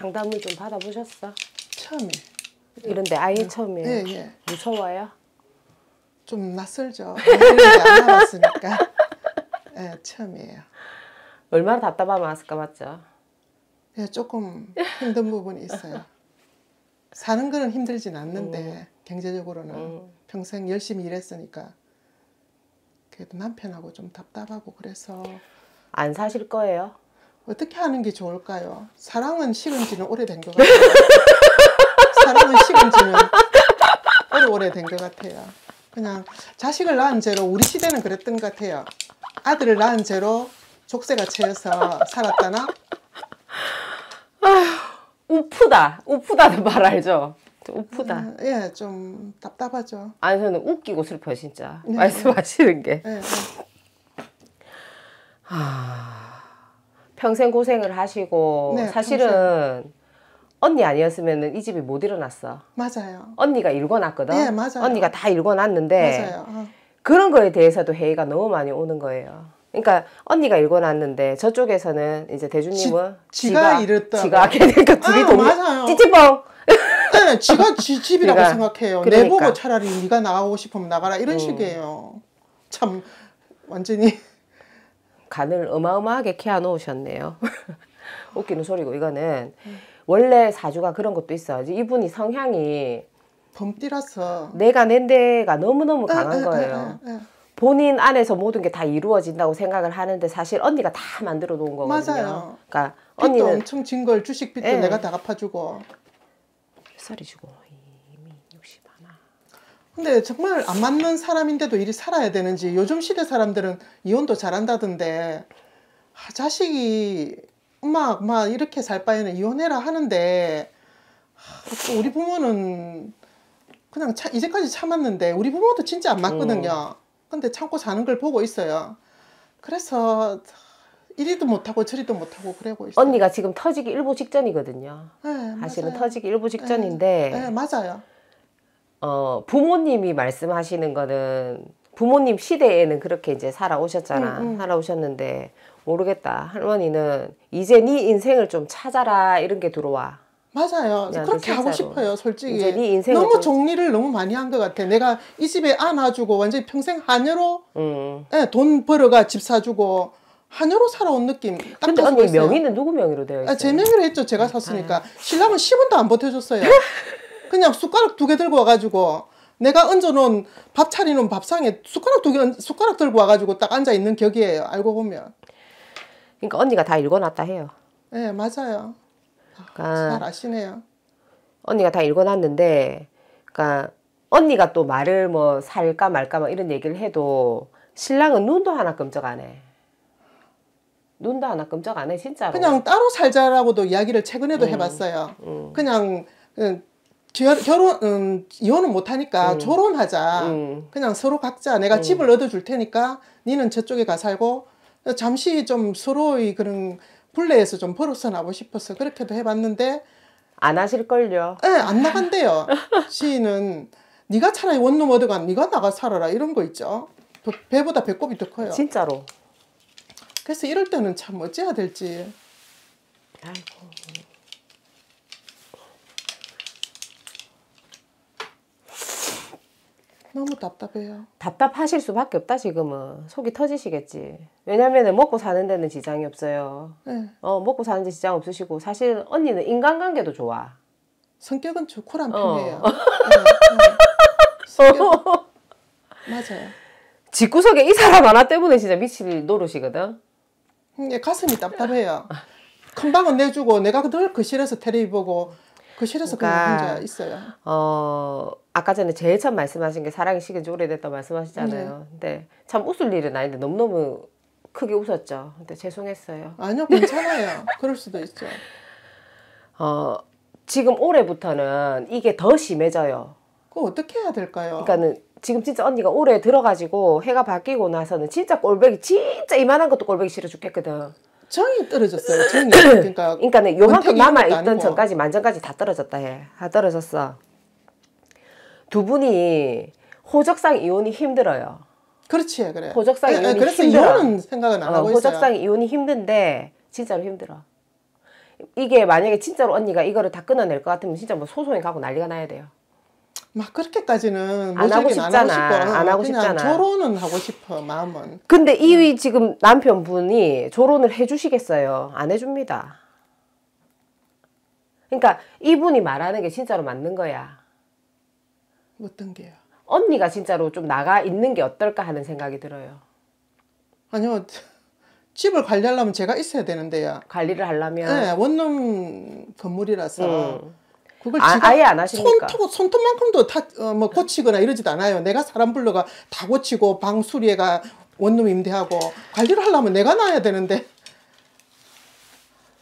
상담을 좀 받아보셨어? 처음에. 이런데 아예 네. 처음에 예, 네, 예. 무서워요? 좀 낯설죠. 안 해봤으니까. 예, 네, 처음이에요. 얼마나 답답함 많았을까 맞죠? 예, 조금 힘든 부분이 있어요. 사는 거는 힘들진 않는데 음. 경제적으로는 음. 평생 열심히 일했으니까 그래도 남편하고 좀 답답하고 그래서 안 사실 거예요? 어떻게 하는 게 좋을까요? 사랑은 식은 지는 오래된 것 같아요. 사랑은 식은 지는 오래오래 된것 같아요. 그냥 자식을 낳은 죄로 우리 시대는 그랬던 것 같아요. 아들을 낳은 죄로 족쇄가 채여서 살았다나? 아휴, 우프다. 우프다는 말 알죠? 우프다. 음, 예, 좀 답답하죠. 아니, 저는 웃기고 슬퍼요, 진짜. 네. 말씀하시는 게. 네, 아... 평생 고생을 하시고 네, 사실은 평생. 언니 아니었으면 이 집이 못 일어났어. 맞아요. 언니가 일궈놨거든. 네, 맞아요. 언니가 다 일궈놨는데 맞아요. 어. 그런 거에 대해서도 회의가 너무 많이 오는 거예요. 그러니까 언니가 일궈놨는데 저쪽에서는 이제 대주님은 지, 가 일었다. 지가 하게 되 둘이 아, 동 찌찌뻥. 네, 네, 지가 지 집이라고 그러니까, 생각해요. 그러니까. 내 보고 차라리 네가 나가고 싶으면 나가라 이런 음. 식이에요. 참 완전히 간을 어마어마하게 케어 놓으셨네요. 웃기는 소리고 이거는 네. 원래 사주가 그런 것도 있어야 이분이 성향이 범띠라서 내가 낸 데가 너무너무 네, 강한 네, 거예요. 에, 에, 에, 본인 안에서 모든 게 다 이루어진다고 생각을 하는데 사실 언니가 다 만들어 놓은 거거든요. 맞아요. 그러니까 언니는 엄청 진걸 주식 빚도 예. 내가 다 갚아주고 쌀이 주고 근데 정말 안 맞는 사람인데도 이리 살아야 되는지 요즘 시대 사람들은 이혼도 잘한다던데 아, 자식이 엄마 막 이렇게 살 바에는 이혼해라 하는데 아, 우리 부모는 그냥 차, 이제까지 참았는데 우리 부모도 진짜 안 맞거든요 어. 근데 참고 사는 걸 보고 있어요 그래서 이리도 못하고 저리도 못하고 그러고 있어요 언니가 지금 터지기 일보 직전이거든요 네, 사실은 터지기 일보 네, 직전인데 네 맞아요 어, 부모님이 말씀하시는 거는 부모님 시대에는 그렇게 이제 살아오셨잖아. 음, 음. 살아오셨는데 모르겠다. 할머니는 이제 네 인생을 좀 찾아라 이런 게 들어와. 맞아요. 그렇게 진짜로. 하고 싶어요, 솔직히. 이제 네 인생 너무 좀... 정리를 너무 많이 한 것 같아. 내가 이 집에 안아주고 완전히 평생 하녀로 음. 예, 돈 벌어가 집 사주고 하녀로 살아온 느낌. 딱 근데 언니 있어요. 명의는 누구 명의로 되어 있어요? 아, 제 명의로 했죠. 제가 샀으니까. 아. 예. 신랑은 10원도 안 버텨줬어요. 그냥 숟가락 두 개 들고 와가지고 내가 얹어놓은 밥 차리는 밥상에 숟가락 두 개 숟가락 들고 와가지고 딱 앉아 있는 격이에요. 알고 보면. 그러니까 언니가 다 읽어놨다 해요. 네 맞아요. 그러니까 잘 아시네요. 언니가 다 읽어놨는데, 그러니까 언니가 또 말을 뭐 살까 말까 막 이런 얘기를 해도 신랑은 눈도 하나 끔적 안 해. 눈도 하나 끔적 안 해, 진짜로. 그냥 따로 살자라고도 이야기를 최근에도 음, 해봤어요. 음. 그냥 음, 결혼 음, 이혼은 못하니까 음. 졸혼하자. 음. 그냥 서로 각자 내가 음. 집을 얻어줄 테니까 니는 저쪽에 가 살고 잠시 좀 서로의 그런 불레에서 좀 벗어나고 싶어서 그렇게도 해봤는데 안 하실걸요. 네, 안 나간대요. 시인은 네가 차라리 원룸 얻어가 네가 나가 살아라 이런 거 있죠. 배보다 배꼽이 더 커요. 진짜로. 그래서 이럴 때는 참 어찌해야 될지. 아이고. 너무 답답해요. 답답하실 수밖에 없다 지금은. 속이 터지시겠지. 왜냐면 먹고 사는 데는 지장이 없어요. 네. 어 먹고 사는 데 지장 없으시고 사실 언니는 인간관계도 좋아. 성격은 좋 쿨한 어. 편이에요. 어. 네, 네. 맞아요. 집구석에 이 사람 하나 때문에 진짜 미칠 노릇이거든. 음, 예, 가슴이 답답해요. 아. 큰 방은 내주고 내가 늘 거실에서 테레비 보고 그실에서 그러니까, 그 혼자 있어요. 어 아까 전에 제일 처음 말씀하신 게 사랑이 식은 지 오래됐다 고 말씀하시잖아요. 네. 근데 참 웃을 일은 아닌데 너무너무 크게 웃었죠. 근데 죄송했어요. 아니요 괜찮아요. 그럴 수도 있죠. 어 지금 올해부터는 이게 더 심해져요. 그거 어떻게 해야 될까요? 그러니까는 지금 진짜 언니가 올해 들어가지고 해가 바뀌고 나서는 진짜 꼴배기 진짜 이만한 것도 꼴배기 싫어 죽겠거든. 정이 떨어졌어요. 정이 그러니까 그러니까네 요만큼 남아 있던 전까지 만전까지 다 떨어졌다 해. 다 떨어졌어. 두 분이 호적상 이혼이 힘들어요. 그렇지 그래. 호적상 에, 이혼이 그래서 힘들어. 이혼은 생각은 안 어, 하고 있어요. 호적상 이혼이 힘든데 진짜로 힘들어. 이게 만약에 진짜로 언니가 이거를 다 끊어낼 것 같으면 진짜 뭐 소송에 가고 난리가 나야 돼요. 막 그렇게까지는 안 하고 싶잖아. 안 하고, 싶어. 안 하고 싶잖아. 조론은 하고 싶어 마음은. 근데 이 음. 지금 남편분이 조론을 해주시겠어요? 안 해줍니다. 그러니까 이분이 말하는 게 진짜로 맞는 거야. 어떤 게요? 언니가 진짜로 좀 나가 있는 게 어떨까 하는 생각이 들어요. 아니요. 집을 관리하려면 제가 있어야 되는데요. 관리를 하려면? 네, 원룸 건물이라서 음. 그걸 아, 아예 안 하십니까? 손톱, 손톱만큼도 다뭐 어, 뭐 고치거나 이러지도 않아요. 내가 사람 불러가 다 고치고 방 수리해가 원룸 임대하고 관리를 하려면 내가 나야 되는데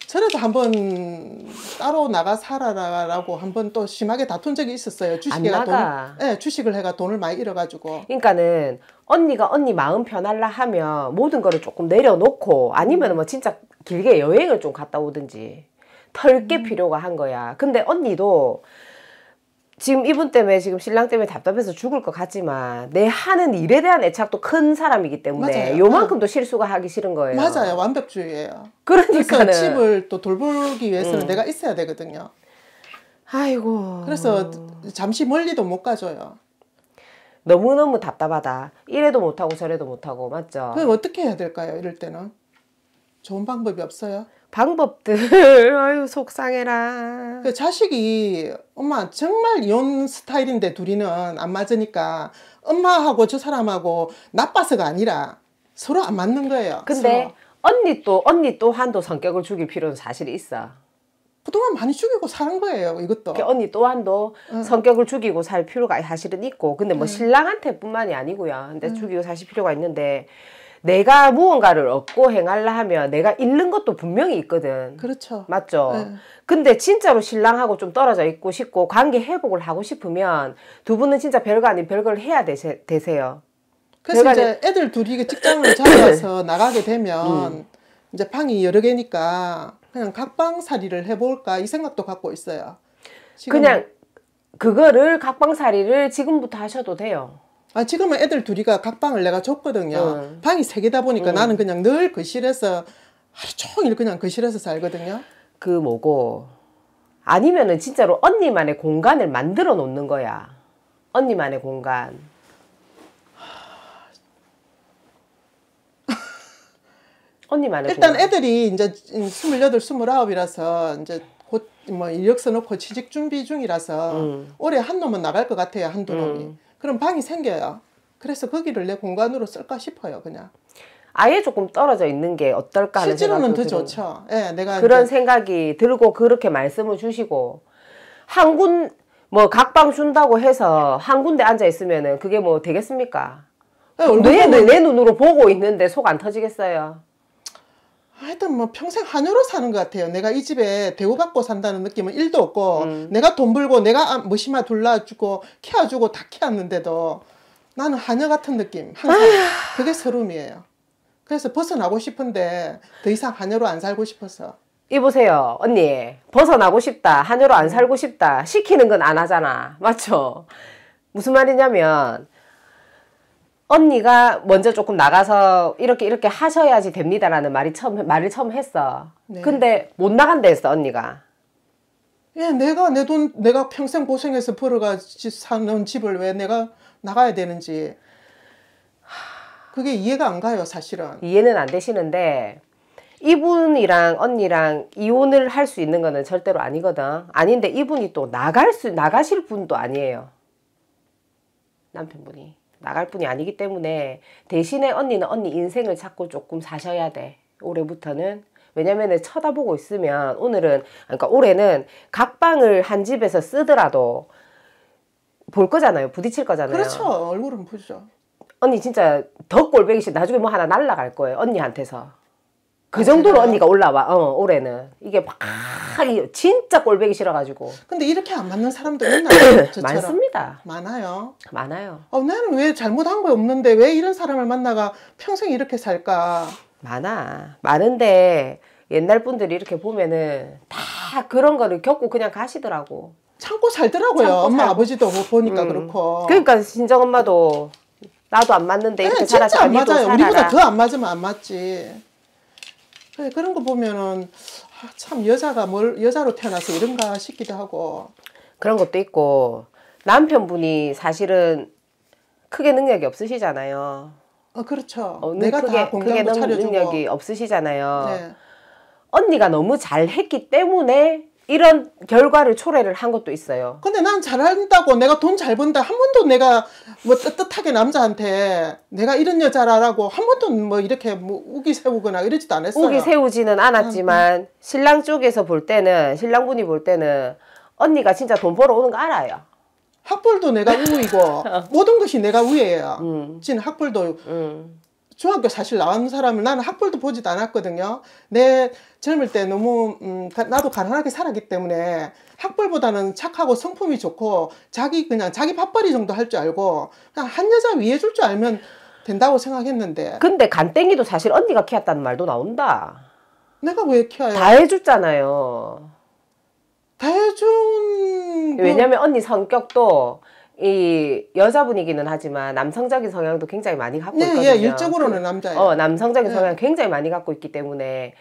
저래도 한번 따로 나가 살아라라고 한번 또 심하게 다툰 적이 있었어요. 주식해가 돈, 네, 예, 주식을 해가 돈을 많이 잃어가지고. 그러니까는 언니가 언니 마음 편할라 하면 모든 거를 조금 내려놓고 아니면 뭐 진짜 길게 여행을 좀 갔다 오든지. 털게 음. 필요가 한 거야. 근데 언니도 지금 이분 때문에 지금 신랑 때문에 답답해서 죽을 것 같지만 내 하는 일에 대한 애착도 큰 사람이기 때문에 맞아요. 요만큼도 응. 실수가 하기 싫은 거예요. 맞아요. 완벽주의예요. 그러니까 집을 또 돌보기 위해서는 응. 음. 내가 있어야 되거든요. 아이고. 그래서 잠시 멀리도 못 가줘요. 너무너무 답답하다. 이래도 못하고 저래도 못하고 맞죠? 그럼 어떻게 해야 될까요? 이럴 때는 좋은 방법이 없어요? 방법들 아유 속상해라 그 자식이 엄마 정말 이혼 스타일인데 둘이는 안 맞으니까 엄마하고 저 사람하고 나빠서가 아니라 서로 안 맞는 거예요 근데 서로. 언니 또 언니 또한도 성격을 죽일 필요는 사실 있어 그동안 많이 죽이고 사는 거예요 이것도 그 언니 또한도 응. 성격을 죽이고 살 필요가 사실은 있고 근데 뭐 응. 신랑한테 뿐만이 아니고요 근데 응. 죽이고 사실 필요가 있는데 내가 무언가를 얻고 행할라 하면 내가 잃는 것도 분명히 있거든. 그렇죠. 맞죠? 네. 근데 진짜로 신랑하고 좀 떨어져 있고 싶고 관계 회복을 하고 싶으면 두 분은 진짜 별거 아닌 별걸 해야 되세, 요 그래서 이제 애들 둘이 직장을 잡아서 나가게 되면 음. 이제 방이 여러 개니까 그냥 각방살이를 해볼까 이 생각도 갖고 있어요. 지금. 그냥 그거를 각방살이를 지금부터 하셔도 돼요. 아 지금은 애들 둘이가 각방을 내가 줬거든요. 음. 방이 세 개다 보니까 음. 나는 그냥 늘 거실에서 그 하루 종일 그냥 거실에서 그 살거든요. 그 뭐고 아니면은 진짜로 언니만의 공간을 만들어 놓는 거야. 언니만의 공간. 언니만의 일단 공간. 애들이 이제 스물여덟, 스물아홉이라서 이제 곧 뭐 이력서 놓고 취직 준비 중이라서 음. 올해 한 놈은 나갈 것 같아요. 한두 놈이. 그럼 방이 생겨요. 그래서 거기를 내 공간으로 쓸까 싶어요, 그냥. 아예 조금 떨어져 있는 게 어떨까 하는 실제로는 더 들은, 좋죠. 예, 네, 내가 그런 이제, 생각이 들고 그렇게 말씀을 주시고 한 군 뭐 각 방 준다고 해서 한 군데 앉아 있으면은 그게 뭐 되겠습니까? 네, 내, 내, 내 눈으로 보고 있는데 속 안 터지겠어요. 하여튼 뭐 평생 한여로 사는 것 같아요. 내가 이 집에 대우받고 산다는 느낌은 1도 없고 음. 내가 돈 벌고 내가 머시마 아, 뭐 둘러주고 키워주고 다 키웠는데도 나는 한여 같은 느낌. 항상 아휴. 그게 서름이에요. 그래서 벗어나고 싶은데 더 이상 한여로 안 살고 싶어서. 이보세요 언니 벗어나고 싶다 한여로 안 살고 싶다 시키는 건 안 하잖아 맞죠? 무슨 말이냐면 언니가 먼저 조금 나가서 이렇게 이렇게 하셔야지 됩니다라는 말이 처음 말을 처음 했어. 네. 근데 못 나간다 했어 언니가. 예, 내가 내 돈 내가 평생 고생해서 벌어가지 사는 집을 왜 내가 나가야 되는지 그게 이해가 안 가요 사실은. 이해는 안 되시는데 이분이랑 언니랑 이혼을 할 수 있는 거는 절대로 아니거든. 아닌데 이분이 또 나갈 수 나가실 분도 아니에요. 남편분이. 나갈 뿐이 아니기 때문에 대신에 언니는 언니 인생을 찾고 조금 사셔야 돼. 올해부터는. 왜냐면은 쳐다보고 있으면 오늘은 그러니까 올해는 각방을 한 집에서 쓰더라도 볼 거잖아요. 부딪힐 거잖아요. 그렇죠. 얼굴은 보죠. 언니 진짜 더 꼴배기 싫 나중에 뭐 하나 날라갈 거예요. 언니한테서. 그 정도로 언니가 올라와. 어, 올해는. 이게 막 진짜 꼴뵈기 싫어 가지고. 근데 이렇게 안 맞는 사람도 있나요? 많습니다. 많아요. 많아요. 어, 나는 왜 잘못한 거 없는데 왜 이런 사람을 만나가 평생 이렇게 살까? 많아. 많은데 옛날 분들이 이렇게 보면은 다 그런 거를 겪고 그냥 가시더라고. 참고 살더라고요. 참고 엄마 살... 아버지도 보니까 음. 그렇고. 그러니까 친정 엄마도 나도 안 맞는데 이렇게 네, 살아서 안 맞아요. 살아라. 우리보다 더 안 맞으면 안 맞지. 네, 그런 거 보면은 아, 참 여자가 뭘 여자로 태어나서 이런가 싶기도 하고 그런 것도 있고 남편분이 사실은 크게 능력이 없으시잖아요. 어 그렇죠. 어, 내가 크게, 다 공장도 크게 차려주고 능력이 없으시잖아요. 네. 언니가 너무 잘했기 때문에 이런 결과를 초래를 한 것도 있어요. 근데 난 잘한다고 내가 돈 잘 번다 한 번도 내가 뭐 떳떳하게 남자한테 내가 이런 여자라고한 번도 뭐 이렇게 뭐 우기 세우거나 이러지도 않았어요. 우기 세우지는 않았지만 음, 음. 신랑 쪽에서 볼 때는 신랑분이 볼 때는 언니가 진짜 돈 벌어 오는 거 알아요. 학벌도 내가 우이고 모든 것이 내가 우예요. 음. 진 학벌도 음. 중학교 사실 나온 사람을 나는 학벌도 보지도 않았거든요. 내 젊을 때 너무 음, 나도 가난하게 살았기 때문에 학벌보다는 착하고 성품이 좋고 자기 그냥 자기 밥벌이 정도 할 줄 알고 그냥 한 여자 위해 줄 줄 알면 된다고 생각했는데 근데 간땡이도 사실 언니가 키웠다는 말도 나온다. 내가 왜 키워요? 다 해줬잖아요. 다 해준 왜냐면 언니 성격도 이 여자분이기는 하지만 남성적인 성향도 굉장히 많이 갖고 네, 있거든요. 예, 일적으로는 남자예요. 어, 남성적인 네. 성향 굉장히 많이 갖고 있기 때문에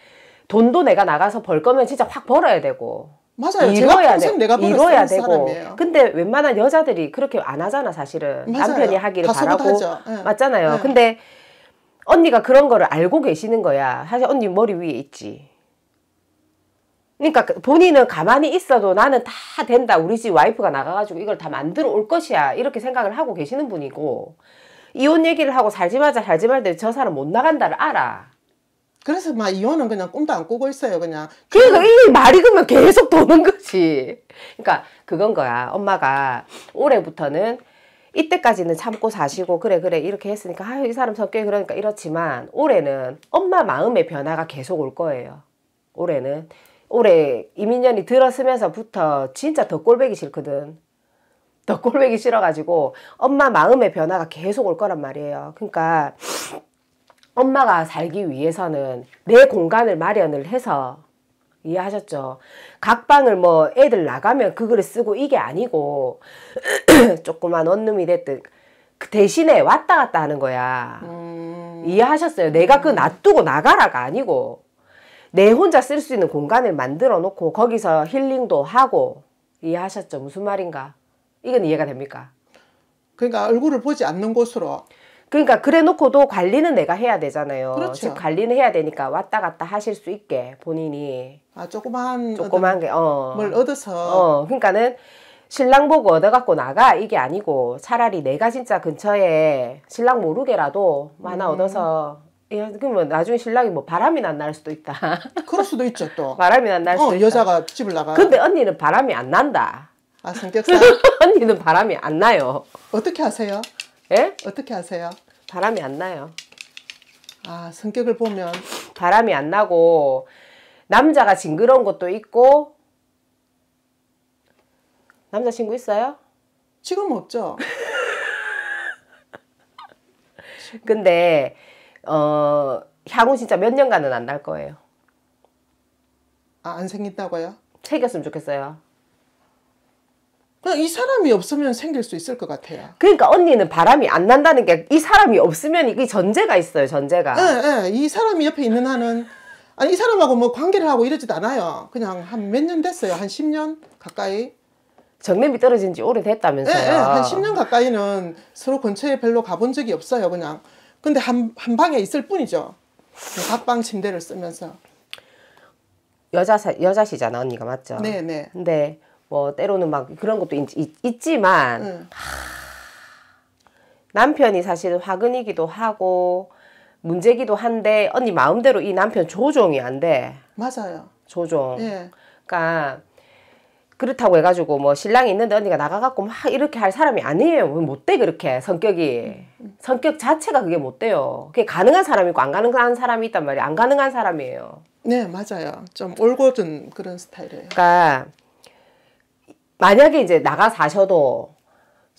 돈도 내가 나가서 벌 거면 진짜 확 벌어야 되고 맞아요. 이뤄야 돼. 내가 이뤄야 그 되고. 사람이에요. 근데 웬만한 여자들이 그렇게 안 하잖아, 사실은. 맞아요. 남편이 하기를 바라고. 네. 맞잖아요. 네. 근데 언니가 그런 거를 알고 계시는 거야. 사실 언니 머리 위에 있지. 그러니까 그 본인은 가만히 있어도 나는 다 된다. 우리 집 와이프가 나가가지고 이걸 다 만들어 올 것이야. 이렇게 생각을 하고 계시는 분이고 이혼 얘기를 하고 살지 마자 살지 말자 저 사람 못 나간다를 알아. 그래서 막 이혼은 그냥 꿈도 안 꾸고 있어요. 그냥. 그러니까 이 말이 그러면 계속 도는 거지. 그러니까 그건 거야. 엄마가 올해부터는 이때까지는 참고 사시고 그래 그래 이렇게 했으니까 아이 사람 성격이 그러니까 이렇지만 올해는 엄마 마음의 변화가 계속 올 거예요. 올해는 올해 이민년이 들었으면서부터 진짜 더 꼴배기 싫거든. 더 꼴배기 싫어가지고 엄마 마음의 변화가 계속 올 거란 말이에요. 그러니까 엄마가 살기 위해서는 내 공간을 마련을 해서 이해하셨죠? 각방을 뭐 애들 나가면 그걸 쓰고 이게 아니고 조그만 원룸이 됐든 그 대신에 왔다 갔다 하는 거야. 음... 이해하셨어요? 내가 그 놔두고 나가라가 아니고 내 혼자 쓸 수 있는 공간을 만들어 놓고 거기서 힐링도 하고 이해하셨죠? 무슨 말인가? 이건 이해가 됩니까? 그러니까 얼굴을 보지 않는 곳으로 그러니까 그래 놓고도 관리는 내가 해야 되잖아요. 그렇죠. 관리는 해야 되니까 왔다 갔다 하실 수 있게 본인이 아 조그만 조그만 게어뭘 얻어서 어 그러니까는 신랑 보고 얻어갖고 나가 이게 아니고 차라리 내가 진짜 근처에 신랑 모르게라도 음. 하나 얻어서 야, 그러면 뭐 나중에 신랑이 뭐 바람이 안 날 수도 있다. 그럴 수도 있죠 또. 바람이 안날 어, 수도 있다. 여자가 집을 나가. 근데 언니는 바람이 안 난다. 아 성격상. 언니는 바람이 안 나요. 어떻게 하세요? 예? 어떻게 하세요? 바람이 안 나요. 아 성격을 보면 바람이 안 나고 남자가 징그러운 것도 있고 남자친구 있어요? 지금 없죠. 근데 어, 향후 진짜 몇 년간은 안 날 거예요. 아, 안 생긴다고요? 생겼으면 좋겠어요. 이 사람이 없으면 생길 수 있을 것 같아요. 그러니까 언니는 바람이 안 난다는 게 이 사람이 없으면 이게 전제가 있어요. 전제가. 예, 예. 이 사람이 옆에 있는 한은 아니 이 사람하고 뭐 관계를 하고 이러지도 않아요. 그냥 한 몇 년 됐어요. 한 10년 가까이. 정냄이 떨어진 지 오래됐다면서요. 예, 예. 한 10년 가까이는 서로 근처에 별로 가본 적이 없어요. 그냥 근데 한, 한 방에 있을 뿐이죠. 각방 침대를 쓰면서. 여자, 여자시잖아, 언니가 맞죠? 네네. 네. 근데 뭐 때로는 막 그런 것도 있, 있 지만 응. 남편이 사실 화근이기도 하고 문제기도 한데 언니 마음대로 이 남편 조종이 안 돼. 맞아요. 조종. 예. 그러니까 그렇다고 해가지고 뭐 신랑이 있는데 언니가 나가갖고 막 이렇게 할 사람이 아니에요. 못돼 그렇게 성격이 성격 자체가 그게 못 돼요. 그게 가능한 사람이고 안 가능한 사람이 있단 말이에요. 안 가능한 사람이에요. 네 맞아요. 좀 올곧은 그런 스타일이에요. 그러니까 만약에 이제 나가 사셔도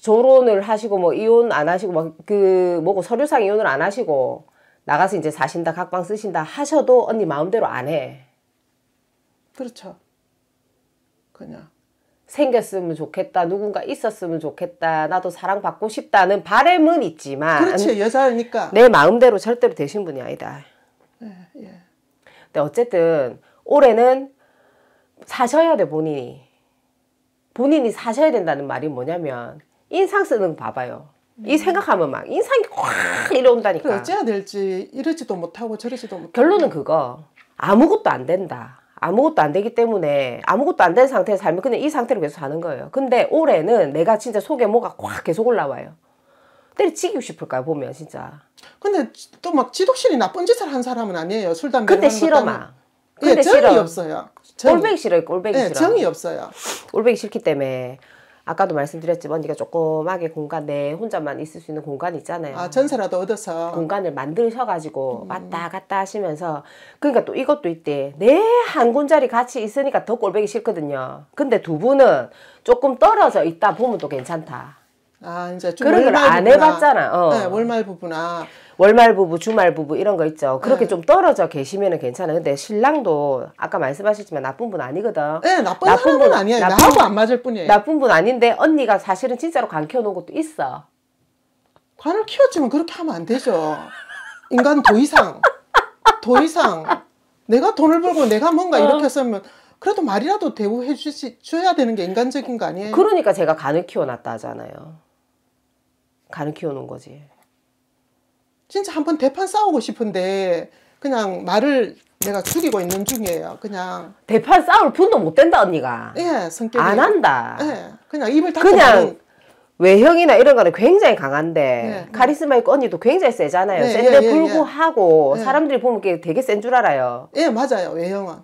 조론을 하시고 뭐 이혼 안 하시고 막 그 뭐고 서류상 이혼을 안 하시고 나가서 이제 사신다 각방 쓰신다 하셔도 언니 마음대로 안 해. 그렇죠. 그냥 생겼으면 좋겠다, 누군가 있었으면 좋겠다, 나도 사랑받고 싶다는 바램은 있지만 그렇지 여자니까 내 마음대로 절대로 되신 분이 아니다. 예, 예. 근데 어쨌든 올해는 사셔야 돼 본인이 본인이 사셔야 된다는 말이 뭐냐면 인상 쓰는 거 봐봐요. 이 음. 생각하면 막 인상이 확 이래온다니까. 어찌야 될지 이러지도 못하고 저러지도 못. 결론은 그거 아무것도 안 된다. 아무것도 안 되기 때문에 아무것도 안 된 상태에서 살면 그냥 이 상태로 계속 사는 거예요. 근데 올해는 내가 진짜 속에 뭐가 확 계속 올라와요. 때려치기고 싶을까요 보면 진짜. 근데 또 막 지독실이 나쁜 짓을 한 사람은 아니에요. 술 담배. 그때 싫어 막. 근데 예, 정이 없어요. 정이. 꼴배기 싫어요. 꼴배기 예, 싫어. 정이 없어요. 꼴배기 예, 싫기 때문에 아까도 말씀드렸지만 네가 조그맣게 공간 내 혼자만 있을 수 있는 공간 있잖아요. 아 전세라도 얻어서 공간을 만드셔가지고 음. 왔다 갔다 하시면서 그러니까 또 이것도 있대. 내 한 군자리 같이 있으니까 더 꼴보기 싫거든요. 근데 두 분은 조금 떨어져 있다 보면 또 괜찮다. 아 이제 그런 걸 안 해봤잖아. 어. 네, 월말 부부나 월말 부부, 주말 부부 이런 거 있죠. 그렇게 네. 좀 떨어져 계시면은 괜찮아. 근데 신랑도 아까 말씀하셨지만 나쁜 분 아니거든. 네, 나쁜, 나쁜 분 아니야. 나쁜, 나하고 안 맞을 뿐이에요. 나쁜 분 아닌데 언니가 사실은 진짜로 관 키워놓은 것도 있어. 관을 키웠지만 그렇게 하면 안 되죠. 인간 더 이상, 더 이상 내가 돈을 벌고 내가 뭔가 어. 이렇게 했으면 그래도 말이라도 대우해 주셔야 되는 게 인간적인 거 아니에요? 그러니까 제가 간을 키워놨다 하잖아요. 간을 키워놓은 거지. 진짜 한 번 대판 싸우고 싶은데 그냥 말을 내가 죽이고 있는 중이에요. 그냥 대판 싸울 분도 못 된다 언니가. 예, 성격이 안 한다. 예, 그냥 입을 닫고 그냥 말은... 외형이나 이런 거는 굉장히 강한데 예, 네, 네. 카리스마 있고 언니도 굉장히 세잖아요. 네, 예, 센데 예, 예. 불구하고 사람들이 보면 되게 센 줄 알아요. 예, 맞아요. 외형은.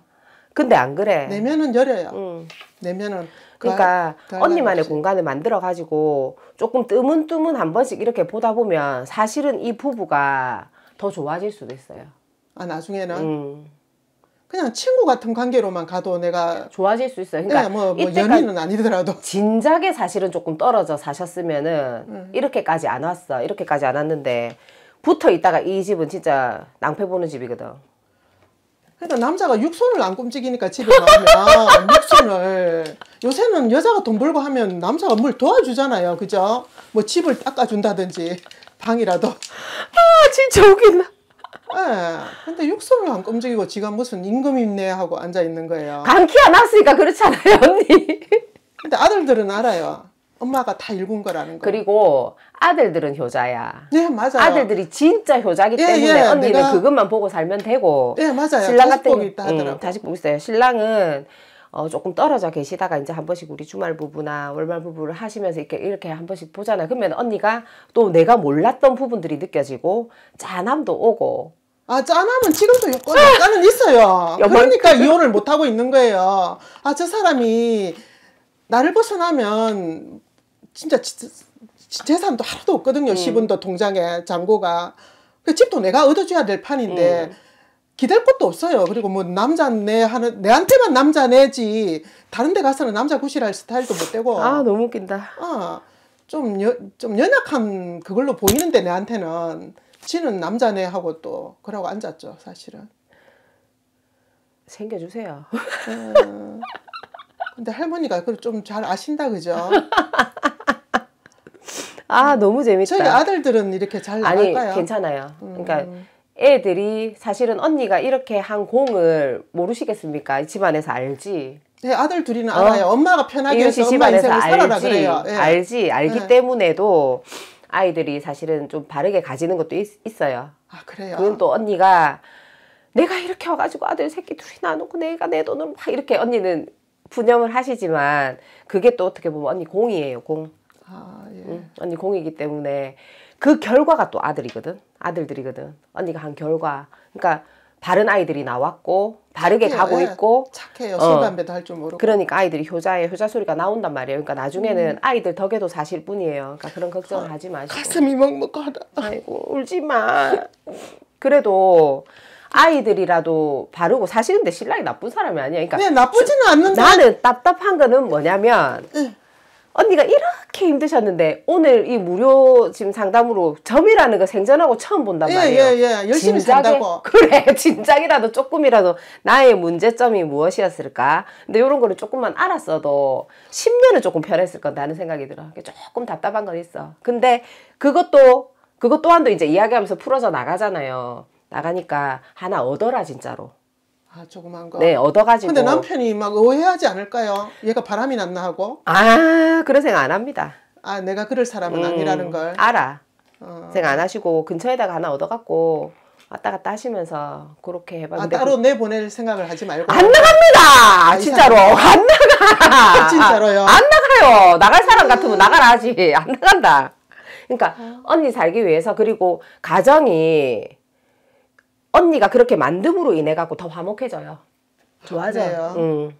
근데 안 그래. 내면은 여려요. 음. 내면은 그러니까, 그러니까 언니만의 거지. 공간을 만들어 가지고 조금 뜨문뜨문 한 번씩 이렇게 보다 보면 사실은 이 부부가 더 좋아질 수도 있어요. 아 나중에는 음. 그냥 친구 같은 관계로만 가도 내가 좋아질 수 있어요. 그러니까 네, 뭐, 뭐 연인은 아니더라도 진작에 사실은 조금 떨어져 사셨으면은 음. 이렇게까지 안 왔어. 이렇게까지 안 왔는데 붙어 있다가 이 집은 진짜 낭패 보는 집이거든. 그러 남자가 육손을 안꿈직이니까 집에 가면 육손을 요새는 여자가 돈 벌고 하면 남자가 뭘 도와주잖아요 그죠 뭐 집을 닦아준다든지 방이라도 아 진짜 웃긴다 네. 근데 육손을 안 움직이고 지가 무슨 임금 있네 하고 앉아 있는 거예요. 감기 안 왔으니까 그렇잖아요, 언니. 근데 아들들은 알아요. 엄마가 다 읽은 거라는 거. 그리고 아들들은 효자야. 네, 맞아요. 아들들이 진짜 효자기 예, 때문에 예, 언니는 내가... 그것만 보고 살면 되고. 네, 맞아요. 신랑 같은 복 있다 하더라고. 음, 자식복 있어요. 신랑은 어, 조금 떨어져 계시다가 이제 한 번씩 우리 주말 부부나 월말 부부를 하시면서 이렇게 이렇게 한 번씩 보잖아요. 그러면 언니가 또 내가 몰랐던 부분들이 느껴지고 짠함도 오고. 아 짠함은 지금도 있고 약은 있어요. 그러니까 이혼을 못 하고 있는 거예요. 아저 사람이 나를 벗어나면 진짜 재산도 하나도 없거든요. 음. 10원도 통장에 잔고가. 그 집도 내가 얻어줘야 될 판인데 음. 기댈 것도 없어요. 그리고 뭐 남자네 하는 내한테만 남자내지 다른 데 가서는 남자 구실할 스타일도 못 되고. 아 너무 웃긴다. 아, 좀, 여, 좀 연약한 그걸로 보이는데 내한테는 지는 남자네 하고 또 그러고 앉았죠 사실은. 생겨주세요. 음, 근데 할머니가 그걸 좀 잘 아신다 그죠? 아 너무 재밌다. 저희 아들들은 이렇게 잘 나갈까요? 아니 괜찮아요. 그러니까 음. 그러니까 애들이 사실은 언니가 이렇게 한 공을 모르시겠습니까? 집안에서 알지. 네, 아들 둘이는 어? 알아요. 엄마가 편하게 해서 엄마 인생을 알지, 살아라 그래요. 네. 알지, 알기 네. 때문에도 아이들이 사실은 좀 바르게 가지는 것도 있, 어요 아, 그래요? 그건 또 언니가 내가 이렇게 와가지고 아들 새끼 둘이 나누고 내가 내 돈을 막 이렇게 언니는 분념을 하시지만 그게 또 어떻게 보면 언니 공이에요, 공. 아, 예. 응? 언니 공이기 때문에 그 결과가 또 아들이거든. 아들들이거든. 언니가 한 결과. 그러니까 다른 아이들이 나왔고 바르게 착해요. 가고 예. 있고 착해요. 술 어. 담배도 할 줄 모르고. 그러니까 아이들이 효자에 효자 소리가 나온단 말이에요. 그러니까 나중에는 음. 아이들 덕에도 사실 뿐이에요. 그러니까 그런 걱정을 아, 하지 마시고. 가슴이 먹먹하다. 아이고 울지 마. 그래도 아이들이라도 바르고 사실 근데 신랑이 나쁜 사람이 아니야. 그러니까 네, 나쁘지는 않는데 나는 답답한 거는 뭐냐면 응. 네. 언니가 이렇게 힘드셨는데 오늘 이 무료 지금 상담으로 점이라는 거 생전하고 처음 본단 예, 말이에요. 예예예. 예, 예. 열심히 진작에, 고 그래. 진작이라도 조금이라도 나의 문제점이 무엇이었을까. 근데 이런 거를 조금만 알았어도 10년은 조금 편했을 건다는 생각이 들어. 조금 답답한 건 있어. 근데 그것도 그것 또한도 이제 이야기하면서 풀어져 나가잖아요. 나가니까 하나 얻어라 진짜로. 아, 조그만 거. 네, 얻어가지고. 근데 남편이 막 오해하지 않을까요? 얘가 바람이 났나 하고. 아, 그런 생각 안 합니다. 아, 내가 그럴 사람은 음, 아니라는 걸. 알아. 어. 생각 안 하시고 근처에다가 하나 얻어갖고 왔다 갔다 하시면서 그렇게 해봐. 아, 따로 그... 내보낼 생각을 하지 말고. 안 나갑니다! 아, 진짜로. 안 나가! 아, 진짜로요? 안 나가요! 나갈 사람 같으면 음. 나가라지. 안 나간다. 그러니까 아. 언니 살기 위해서 그리고 가정이 언니가 그렇게 만듦으로 인해 갖고 더 화목해져요. 좋아져요. 음.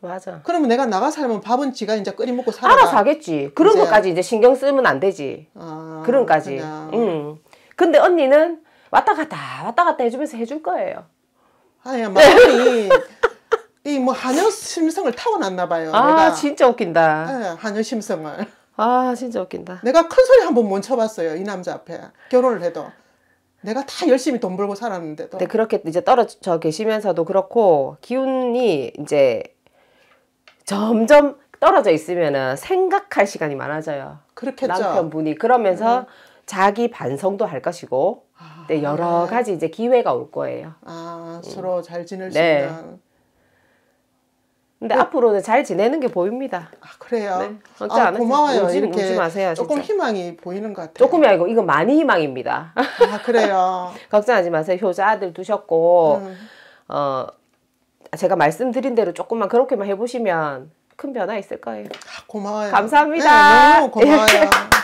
맞아. 그러면 내가 나가 살면 밥은 지가 이제 끓이 먹고 살아. 알아서 하겠지. 그런 이제. 것까지 이제 신경 쓰면 안 되지. 아, 그런까지. 그 근데 언니는 왔다 갔다 왔다 갔다 해주면서 해줄 거예요. 아니야 마음이 이 뭐 한여 심성을 타고났나 봐요. 아 내가. 진짜 웃긴다. 네, 한여 심성을. 아 진짜 웃긴다. 내가 큰 소리 한번못 쳐봤어요 이 남자 앞에 결혼을 해도. 내가 다 열심히 돈 벌고 살았는데도. 네, 그렇게 이제 떨어져 계시면서도 그렇고 기운이 이제 점점 떨어져 있으면은 생각할 시간이 많아져요. 그렇겠죠. 남편분이 그러면서 음. 자기 반성도 할 것이고 아, 네, 여러 가지 이제 기회가 올 거예요. 아, 음. 서로 잘 지낼 수 네. 있는. 근데 네. 앞으로는 잘 지내는 게 보입니다. 아 그래요. 네. 아, 고마워요. 울지, 이렇게 울지 마세요. 조금 희망이 보이는 것 같아요. 조금이 아니고 이거 많이 희망입니다. 아 그래요. 걱정하지 마세요. 효자 아들 두셨고 음. 어 제가 말씀드린 대로 조금만 그렇게만 해보시면 큰 변화 있을 거예요. 아, 고마워요. 감사합니다. 네, 너무 고마워요.